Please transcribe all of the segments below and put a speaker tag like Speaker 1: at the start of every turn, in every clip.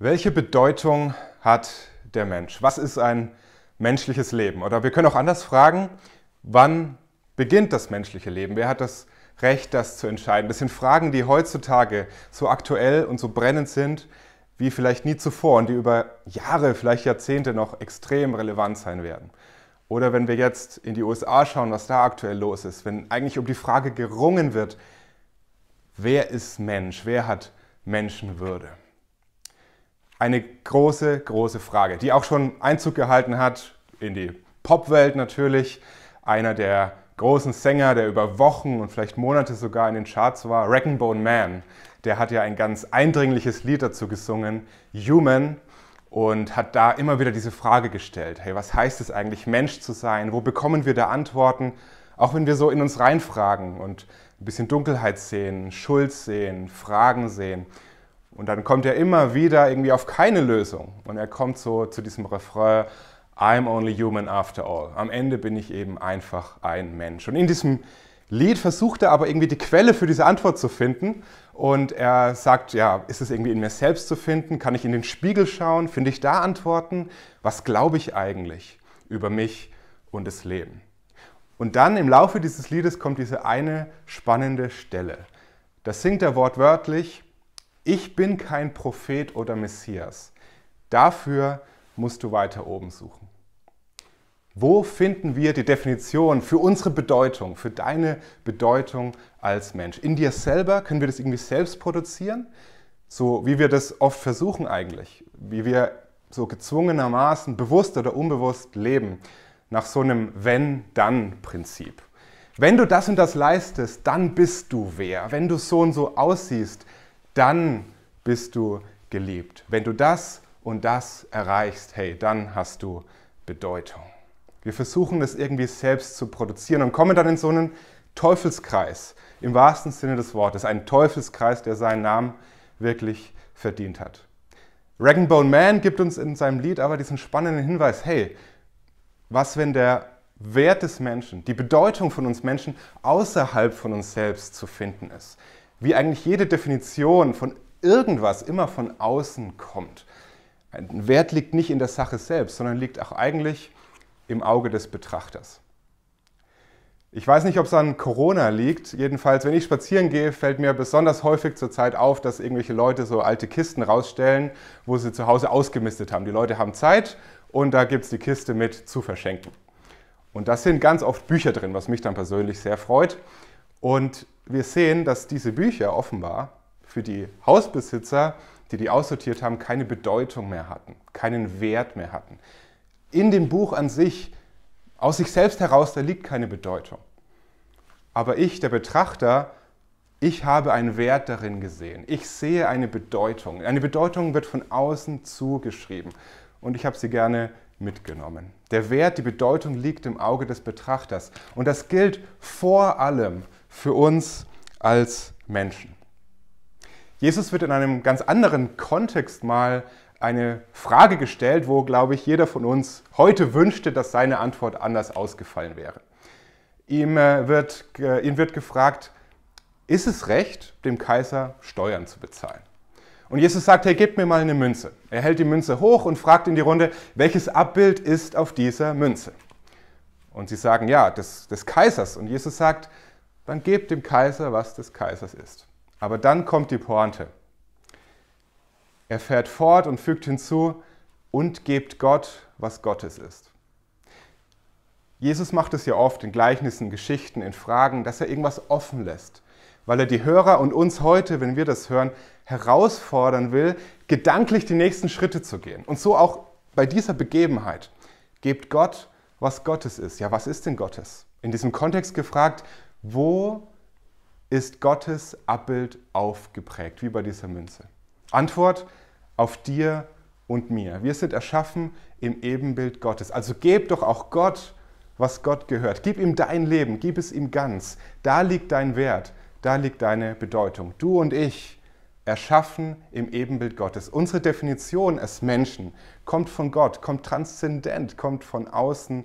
Speaker 1: Welche Bedeutung hat der Mensch? Was ist ein menschliches Leben? Oder wir können auch anders fragen, wann beginnt das menschliche Leben? Wer hat das Recht, das zu entscheiden? Das sind Fragen, die heutzutage so aktuell und so brennend sind wie vielleicht nie zuvor und die über Jahre, vielleicht Jahrzehnte noch extrem relevant sein werden. Oder wenn wir jetzt in die USA schauen, was da aktuell los ist, wenn eigentlich um die Frage gerungen wird, wer ist Mensch, wer hat Menschenwürde? Eine große, große Frage, die auch schon Einzug gehalten hat in die Popwelt natürlich. Einer der großen Sänger, der über Wochen und vielleicht Monate sogar in den Charts war, Rag'n'Bone Man. Der hat ja ein ganz eindringliches Lied dazu gesungen, Human, und hat da immer wieder diese Frage gestellt, hey, was heißt es eigentlich, Mensch zu sein? Wo bekommen wir da Antworten? Auch wenn wir so in uns reinfragen und ein bisschen Dunkelheit sehen, Schuld sehen, Fragen sehen. Und dann kommt er immer wieder irgendwie auf keine Lösung. Und er kommt so zu diesem Refrain, I'm only human after all. Am Ende bin ich eben einfach ein Mensch. Und in diesem Lied versucht er aber irgendwie die Quelle für diese Antwort zu finden. Und er sagt, ja, ist es irgendwie in mir selbst zu finden? Kann ich in den Spiegel schauen? Finde ich da Antworten? Was glaube ich eigentlich über mich und das Leben? Und dann im Laufe dieses Liedes kommt diese eine spannende Stelle. Das singt er wortwörtlich, ich bin kein Prophet oder Messias. Dafür musst du weiter oben suchen. Wo finden wir die Definition für unsere Bedeutung, für deine Bedeutung als Mensch? In dir selber können wir das irgendwie selbst produzieren, so wie wir das oft versuchen eigentlich, wie wir so gezwungenermaßen bewusst oder unbewusst leben, nach so einem Wenn-Dann-Prinzip. Wenn du das und das leistest, dann bist du wer. Wenn du so und so aussiehst, dann bist du geliebt. Wenn du das und das erreichst, hey, dann hast du Bedeutung. Wir versuchen das irgendwie selbst zu produzieren und kommen dann in so einen Teufelskreis, im wahrsten Sinne des Wortes, einen Teufelskreis, der seinen Namen wirklich verdient hat. Rag Bone Man gibt uns in seinem Lied aber diesen spannenden Hinweis, hey, was wenn der Wert des Menschen, die Bedeutung von uns Menschen außerhalb von uns selbst zu finden ist? wie eigentlich jede Definition von irgendwas immer von außen kommt. Ein Wert liegt nicht in der Sache selbst, sondern liegt auch eigentlich im Auge des Betrachters. Ich weiß nicht, ob es an Corona liegt. Jedenfalls, wenn ich spazieren gehe, fällt mir besonders häufig zurzeit auf, dass irgendwelche Leute so alte Kisten rausstellen, wo sie zu Hause ausgemistet haben. Die Leute haben Zeit und da gibt es die Kiste mit zu verschenken. Und da sind ganz oft Bücher drin, was mich dann persönlich sehr freut. Und wir sehen, dass diese Bücher offenbar für die Hausbesitzer, die die aussortiert haben, keine Bedeutung mehr hatten, keinen Wert mehr hatten. In dem Buch an sich, aus sich selbst heraus, da liegt keine Bedeutung. Aber ich, der Betrachter, ich habe einen Wert darin gesehen. Ich sehe eine Bedeutung. Eine Bedeutung wird von außen zugeschrieben. Und ich habe sie gerne mitgenommen. Der Wert, die Bedeutung liegt im Auge des Betrachters. Und das gilt vor allem für uns als Menschen. Jesus wird in einem ganz anderen Kontext mal eine Frage gestellt, wo, glaube ich, jeder von uns heute wünschte, dass seine Antwort anders ausgefallen wäre. Ihm äh, wird, äh, ihn wird gefragt, ist es recht, dem Kaiser Steuern zu bezahlen? Und Jesus sagt, hey, gib mir mal eine Münze. Er hält die Münze hoch und fragt in die Runde, welches Abbild ist auf dieser Münze? Und sie sagen, ja, des, des Kaisers. Und Jesus sagt, dann gebt dem Kaiser, was des Kaisers ist. Aber dann kommt die Pointe. Er fährt fort und fügt hinzu, und gebt Gott, was Gottes ist. Jesus macht es ja oft in Gleichnissen, Geschichten, in Fragen, dass er irgendwas offen lässt, weil er die Hörer und uns heute, wenn wir das hören, herausfordern will, gedanklich die nächsten Schritte zu gehen. Und so auch bei dieser Begebenheit. Gebt Gott, was Gottes ist. Ja, was ist denn Gottes? In diesem Kontext gefragt, wo ist Gottes Abbild aufgeprägt, wie bei dieser Münze? Antwort auf dir und mir. Wir sind erschaffen im Ebenbild Gottes. Also gib doch auch Gott, was Gott gehört. Gib ihm dein Leben, gib es ihm ganz. Da liegt dein Wert, da liegt deine Bedeutung. Du und ich, erschaffen im Ebenbild Gottes. Unsere Definition als Menschen kommt von Gott, kommt transzendent, kommt von außen,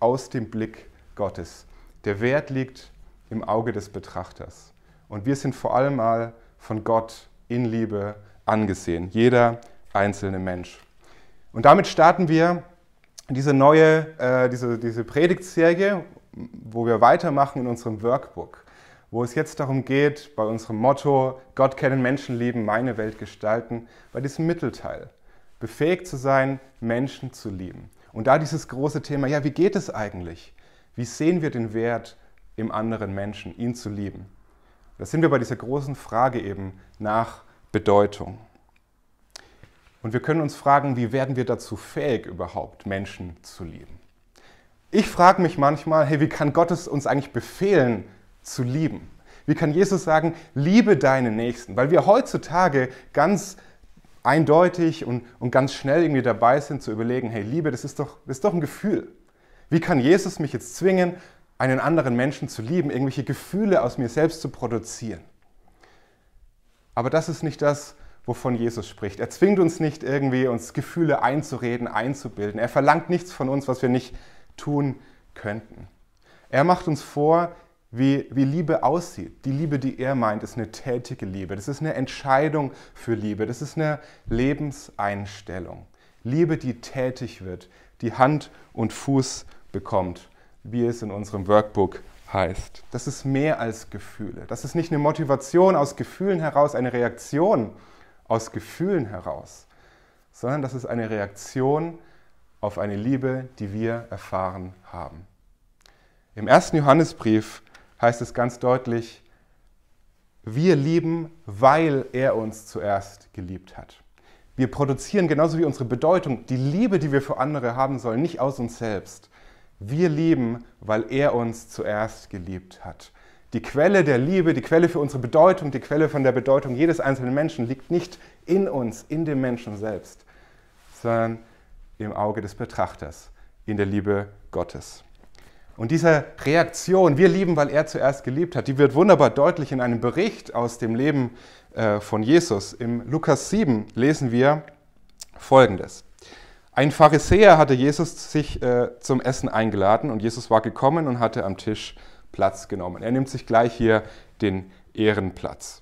Speaker 1: aus dem Blick Gottes. Der Wert liegt im Auge des Betrachters. Und wir sind vor allem mal von Gott in Liebe angesehen, jeder einzelne Mensch. Und damit starten wir diese neue, äh, diese, diese Predigtserie, wo wir weitermachen in unserem Workbook, wo es jetzt darum geht, bei unserem Motto Gott kennen, Menschen lieben, meine Welt gestalten, bei diesem Mittelteil befähigt zu sein, Menschen zu lieben. Und da dieses große Thema, ja, wie geht es eigentlich? Wie sehen wir den Wert im anderen Menschen, ihn zu lieben? Da sind wir bei dieser großen Frage eben nach Bedeutung. Und wir können uns fragen, wie werden wir dazu fähig überhaupt, Menschen zu lieben? Ich frage mich manchmal, hey, wie kann Gott es uns eigentlich befehlen, zu lieben? Wie kann Jesus sagen, liebe deine Nächsten? Weil wir heutzutage ganz eindeutig und, und ganz schnell irgendwie dabei sind zu überlegen, hey, Liebe, das ist doch, das ist doch ein Gefühl. Wie kann Jesus mich jetzt zwingen, einen anderen Menschen zu lieben, irgendwelche Gefühle aus mir selbst zu produzieren? Aber das ist nicht das, wovon Jesus spricht. Er zwingt uns nicht irgendwie, uns Gefühle einzureden, einzubilden. Er verlangt nichts von uns, was wir nicht tun könnten. Er macht uns vor, wie, wie Liebe aussieht. Die Liebe, die er meint, ist eine tätige Liebe. Das ist eine Entscheidung für Liebe. Das ist eine Lebenseinstellung. Liebe, die tätig wird, die Hand und Fuß bekommt, wie es in unserem Workbook heißt. Das ist mehr als Gefühle. Das ist nicht eine Motivation aus Gefühlen heraus, eine Reaktion aus Gefühlen heraus, sondern das ist eine Reaktion auf eine Liebe, die wir erfahren haben. Im ersten Johannesbrief heißt es ganz deutlich, wir lieben, weil er uns zuerst geliebt hat. Wir produzieren genauso wie unsere Bedeutung die Liebe, die wir für andere haben sollen, nicht aus uns selbst, wir lieben, weil er uns zuerst geliebt hat. Die Quelle der Liebe, die Quelle für unsere Bedeutung, die Quelle von der Bedeutung jedes einzelnen Menschen liegt nicht in uns, in dem Menschen selbst, sondern im Auge des Betrachters, in der Liebe Gottes. Und diese Reaktion, wir lieben, weil er zuerst geliebt hat, die wird wunderbar deutlich in einem Bericht aus dem Leben äh, von Jesus. Im Lukas 7 lesen wir Folgendes. Ein Pharisäer hatte Jesus sich äh, zum Essen eingeladen und Jesus war gekommen und hatte am Tisch Platz genommen. Er nimmt sich gleich hier den Ehrenplatz.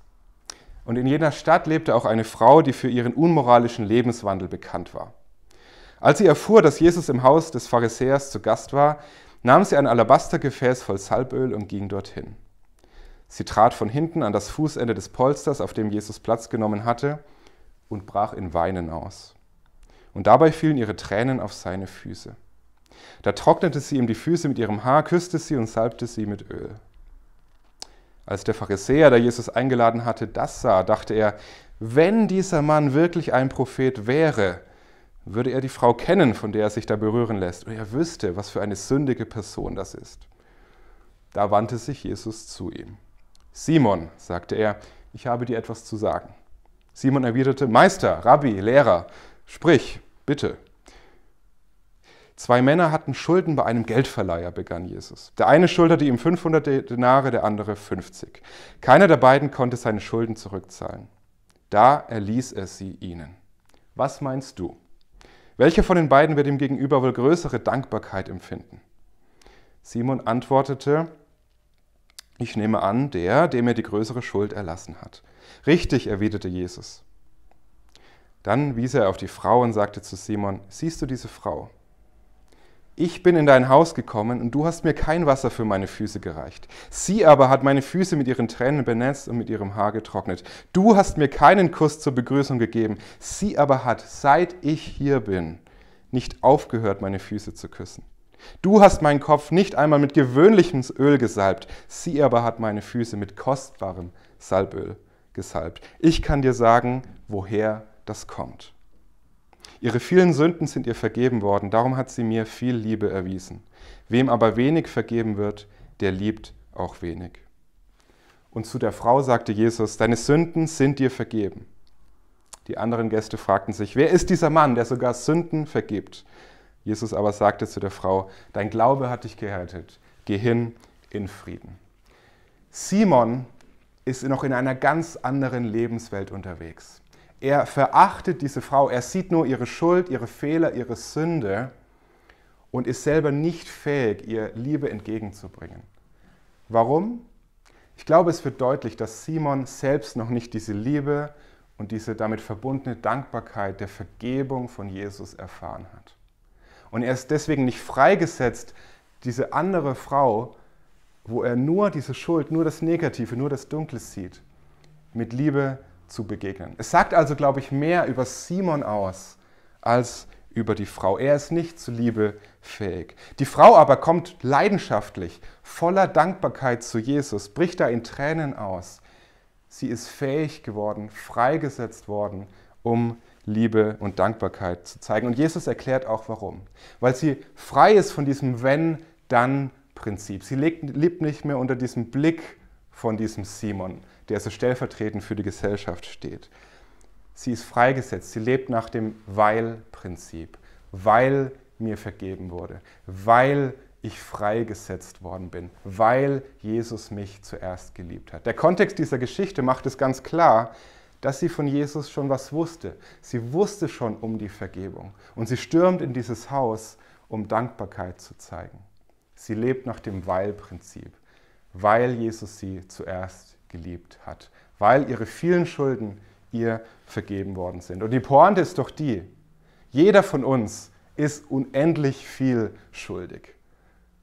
Speaker 1: Und in jener Stadt lebte auch eine Frau, die für ihren unmoralischen Lebenswandel bekannt war. Als sie erfuhr, dass Jesus im Haus des Pharisäers zu Gast war, nahm sie ein Alabastergefäß voll Salböl und ging dorthin. Sie trat von hinten an das Fußende des Polsters, auf dem Jesus Platz genommen hatte, und brach in Weinen aus und dabei fielen ihre Tränen auf seine Füße. Da trocknete sie ihm die Füße mit ihrem Haar, küsste sie und salbte sie mit Öl. Als der Pharisäer, der Jesus eingeladen hatte, das sah, dachte er, wenn dieser Mann wirklich ein Prophet wäre, würde er die Frau kennen, von der er sich da berühren lässt, und er wüsste, was für eine sündige Person das ist. Da wandte sich Jesus zu ihm. Simon, sagte er, ich habe dir etwas zu sagen. Simon erwiderte, Meister, Rabbi, Lehrer, Sprich, bitte. Zwei Männer hatten Schulden bei einem Geldverleiher, begann Jesus. Der eine schuldete ihm 500 Denare, der andere 50. Keiner der beiden konnte seine Schulden zurückzahlen. Da erließ er sie ihnen. Was meinst du? Welcher von den beiden wird ihm gegenüber wohl größere Dankbarkeit empfinden? Simon antwortete, ich nehme an, der, dem er die größere Schuld erlassen hat. Richtig, erwiderte Jesus. Dann wies er auf die Frau und sagte zu Simon, siehst du diese Frau? Ich bin in dein Haus gekommen und du hast mir kein Wasser für meine Füße gereicht. Sie aber hat meine Füße mit ihren Tränen benetzt und mit ihrem Haar getrocknet. Du hast mir keinen Kuss zur Begrüßung gegeben. Sie aber hat, seit ich hier bin, nicht aufgehört, meine Füße zu küssen. Du hast meinen Kopf nicht einmal mit gewöhnlichem Öl gesalbt. Sie aber hat meine Füße mit kostbarem Salböl gesalbt. Ich kann dir sagen, woher das kommt. Ihre vielen Sünden sind ihr vergeben worden, darum hat sie mir viel Liebe erwiesen. Wem aber wenig vergeben wird, der liebt auch wenig. Und zu der Frau sagte Jesus, deine Sünden sind dir vergeben. Die anderen Gäste fragten sich, wer ist dieser Mann, der sogar Sünden vergibt? Jesus aber sagte zu der Frau, dein Glaube hat dich gerettet, geh hin in Frieden. Simon ist noch in einer ganz anderen Lebenswelt unterwegs. Er verachtet diese Frau. Er sieht nur ihre Schuld, ihre Fehler, ihre Sünde und ist selber nicht fähig, ihr Liebe entgegenzubringen. Warum? Ich glaube, es wird deutlich, dass Simon selbst noch nicht diese Liebe und diese damit verbundene Dankbarkeit der Vergebung von Jesus erfahren hat. Und er ist deswegen nicht freigesetzt, diese andere Frau, wo er nur diese Schuld, nur das Negative, nur das Dunkle sieht, mit Liebe zu zu begegnen. Es sagt also, glaube ich, mehr über Simon aus als über die Frau. Er ist nicht zu Liebe fähig. Die Frau aber kommt leidenschaftlich, voller Dankbarkeit zu Jesus, bricht da in Tränen aus. Sie ist fähig geworden, freigesetzt worden, um Liebe und Dankbarkeit zu zeigen. Und Jesus erklärt auch warum. Weil sie frei ist von diesem Wenn-Dann-Prinzip. Sie lebt nicht mehr unter diesem Blick von diesem Simon, der so stellvertretend für die Gesellschaft steht. Sie ist freigesetzt, sie lebt nach dem Weil-Prinzip, weil mir vergeben wurde, weil ich freigesetzt worden bin, weil Jesus mich zuerst geliebt hat. Der Kontext dieser Geschichte macht es ganz klar, dass sie von Jesus schon was wusste. Sie wusste schon um die Vergebung und sie stürmt in dieses Haus, um Dankbarkeit zu zeigen. Sie lebt nach dem Weil-Prinzip, weil Jesus sie zuerst geliebt hat, weil ihre vielen Schulden ihr vergeben worden sind. Und die Pointe ist doch die, jeder von uns ist unendlich viel schuldig.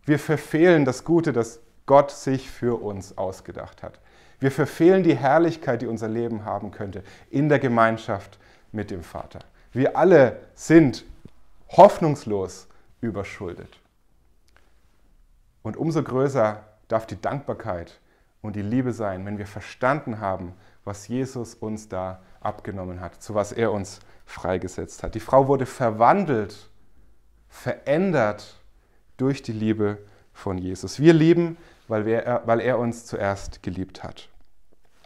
Speaker 1: Wir verfehlen das Gute, das Gott sich für uns ausgedacht hat. Wir verfehlen die Herrlichkeit, die unser Leben haben könnte, in der Gemeinschaft mit dem Vater. Wir alle sind hoffnungslos überschuldet. Und umso größer darf die Dankbarkeit und die Liebe sein, wenn wir verstanden haben, was Jesus uns da abgenommen hat, zu was er uns freigesetzt hat. Die Frau wurde verwandelt, verändert durch die Liebe von Jesus. Wir lieben, weil, wir, weil er uns zuerst geliebt hat.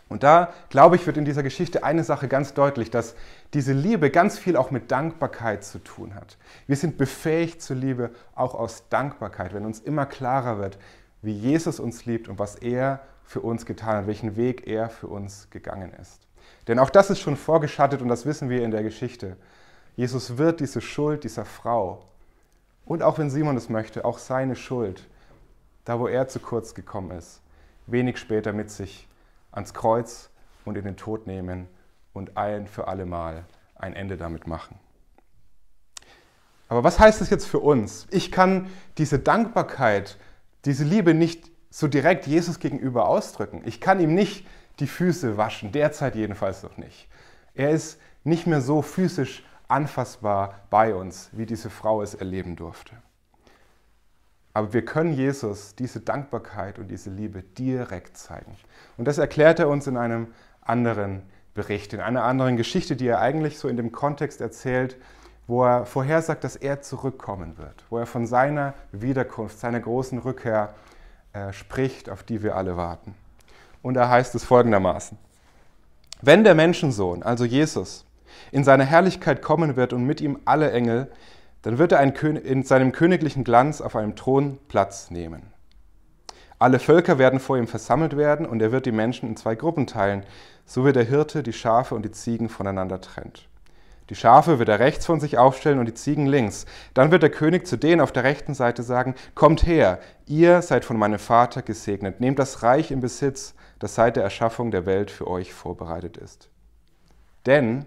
Speaker 1: Und da, glaube ich, wird in dieser Geschichte eine Sache ganz deutlich, dass diese Liebe ganz viel auch mit Dankbarkeit zu tun hat. Wir sind befähigt zur Liebe auch aus Dankbarkeit, wenn uns immer klarer wird, wie Jesus uns liebt und was er für uns getan hat, welchen Weg er für uns gegangen ist. Denn auch das ist schon vorgeschattet und das wissen wir in der Geschichte. Jesus wird diese Schuld dieser Frau und auch wenn Simon es möchte, auch seine Schuld, da wo er zu kurz gekommen ist, wenig später mit sich ans Kreuz und in den Tod nehmen und ein für allemal ein Ende damit machen. Aber was heißt das jetzt für uns? Ich kann diese Dankbarkeit, diese Liebe nicht so direkt Jesus gegenüber ausdrücken. Ich kann ihm nicht die Füße waschen, derzeit jedenfalls noch nicht. Er ist nicht mehr so physisch anfassbar bei uns, wie diese Frau es erleben durfte. Aber wir können Jesus diese Dankbarkeit und diese Liebe direkt zeigen. Und das erklärt er uns in einem anderen Bericht, in einer anderen Geschichte, die er eigentlich so in dem Kontext erzählt, wo er vorhersagt, dass er zurückkommen wird, wo er von seiner Wiederkunft, seiner großen Rückkehr äh, spricht, auf die wir alle warten. Und da heißt es folgendermaßen, wenn der Menschensohn, also Jesus, in seine Herrlichkeit kommen wird und mit ihm alle Engel, dann wird er in seinem königlichen Glanz auf einem Thron Platz nehmen. Alle Völker werden vor ihm versammelt werden und er wird die Menschen in zwei Gruppen teilen, so wie der Hirte die Schafe und die Ziegen voneinander trennt. Die Schafe wird er rechts von sich aufstellen und die Ziegen links. Dann wird der König zu denen auf der rechten Seite sagen, Kommt her, ihr seid von meinem Vater gesegnet, nehmt das Reich in Besitz, das seit der Erschaffung der Welt für euch vorbereitet ist. Denn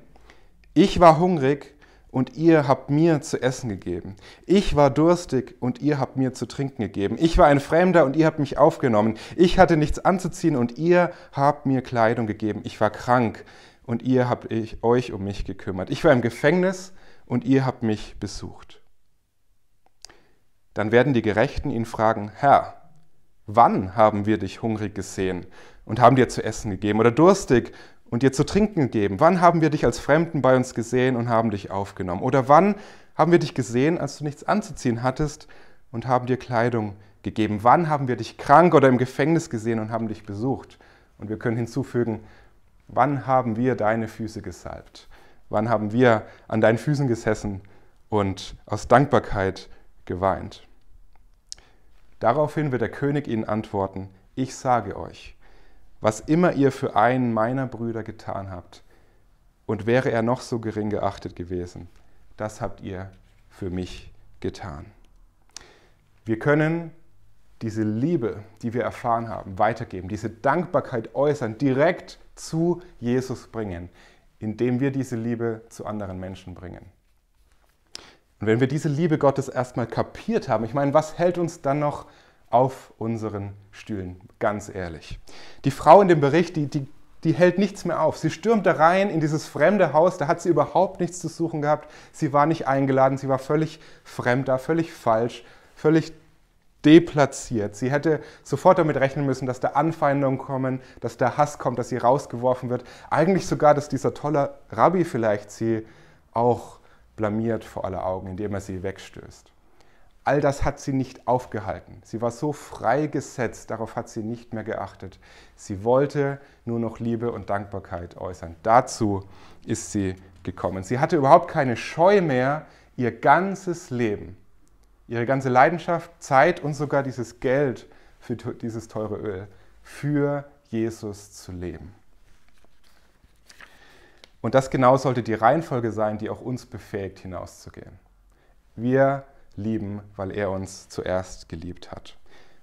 Speaker 1: ich war hungrig und ihr habt mir zu essen gegeben. Ich war durstig und ihr habt mir zu trinken gegeben. Ich war ein Fremder und ihr habt mich aufgenommen. Ich hatte nichts anzuziehen und ihr habt mir Kleidung gegeben. Ich war krank und ihr habt ich, euch um mich gekümmert. Ich war im Gefängnis und ihr habt mich besucht. Dann werden die Gerechten ihn fragen, Herr, wann haben wir dich hungrig gesehen und haben dir zu essen gegeben oder durstig und dir zu trinken gegeben? Wann haben wir dich als Fremden bei uns gesehen und haben dich aufgenommen? Oder wann haben wir dich gesehen, als du nichts anzuziehen hattest und haben dir Kleidung gegeben? Wann haben wir dich krank oder im Gefängnis gesehen und haben dich besucht? Und wir können hinzufügen, Wann haben wir deine Füße gesalbt? Wann haben wir an deinen Füßen gesessen und aus Dankbarkeit geweint? Daraufhin wird der König ihnen antworten, ich sage euch, was immer ihr für einen meiner Brüder getan habt, und wäre er noch so gering geachtet gewesen, das habt ihr für mich getan. Wir können diese Liebe, die wir erfahren haben, weitergeben, diese Dankbarkeit äußern, direkt zu Jesus bringen, indem wir diese Liebe zu anderen Menschen bringen. Und wenn wir diese Liebe Gottes erstmal kapiert haben, ich meine, was hält uns dann noch auf unseren Stühlen? Ganz ehrlich. Die Frau in dem Bericht, die, die, die hält nichts mehr auf. Sie stürmt da rein in dieses fremde Haus, da hat sie überhaupt nichts zu suchen gehabt. Sie war nicht eingeladen, sie war völlig fremd da, völlig falsch, völlig deplatziert. Sie hätte sofort damit rechnen müssen, dass da Anfeindungen kommen, dass der Hass kommt, dass sie rausgeworfen wird. Eigentlich sogar, dass dieser tolle Rabbi vielleicht sie auch blamiert vor aller Augen, indem er sie wegstößt. All das hat sie nicht aufgehalten. Sie war so freigesetzt, darauf hat sie nicht mehr geachtet. Sie wollte nur noch Liebe und Dankbarkeit äußern. Dazu ist sie gekommen. Sie hatte überhaupt keine Scheu mehr, ihr ganzes Leben ihre ganze Leidenschaft, Zeit und sogar dieses Geld für dieses teure Öl, für Jesus zu leben. Und das genau sollte die Reihenfolge sein, die auch uns befähigt, hinauszugehen. Wir lieben, weil er uns zuerst geliebt hat.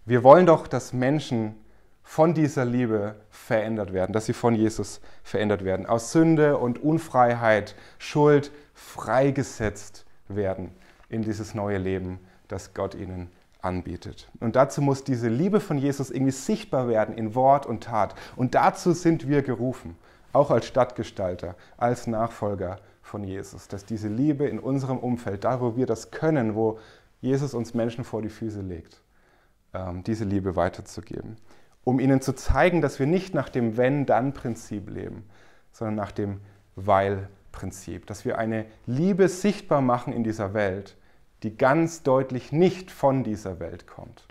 Speaker 1: Wir wollen doch, dass Menschen von dieser Liebe verändert werden, dass sie von Jesus verändert werden, aus Sünde und Unfreiheit, Schuld freigesetzt werden in dieses neue Leben, das Gott ihnen anbietet. Und dazu muss diese Liebe von Jesus irgendwie sichtbar werden in Wort und Tat. Und dazu sind wir gerufen, auch als Stadtgestalter, als Nachfolger von Jesus, dass diese Liebe in unserem Umfeld, da wo wir das können, wo Jesus uns Menschen vor die Füße legt, ähm, diese Liebe weiterzugeben, um ihnen zu zeigen, dass wir nicht nach dem Wenn-Dann-Prinzip leben, sondern nach dem Weil-Prinzip, dass wir eine Liebe sichtbar machen in dieser Welt, die ganz deutlich nicht von dieser Welt kommt,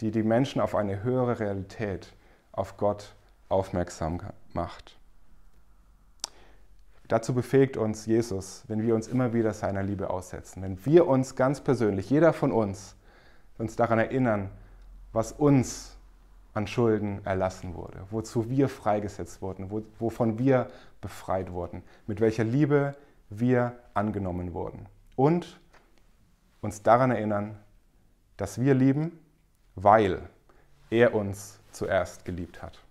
Speaker 1: die die Menschen auf eine höhere Realität, auf Gott aufmerksam macht. Dazu befähigt uns Jesus, wenn wir uns immer wieder seiner Liebe aussetzen, wenn wir uns ganz persönlich, jeder von uns, uns daran erinnern, was uns an Schulden erlassen wurde, wozu wir freigesetzt wurden, wo, wovon wir befreit wurden, mit welcher Liebe wir angenommen wurden und uns daran erinnern, dass wir lieben, weil er uns zuerst geliebt hat.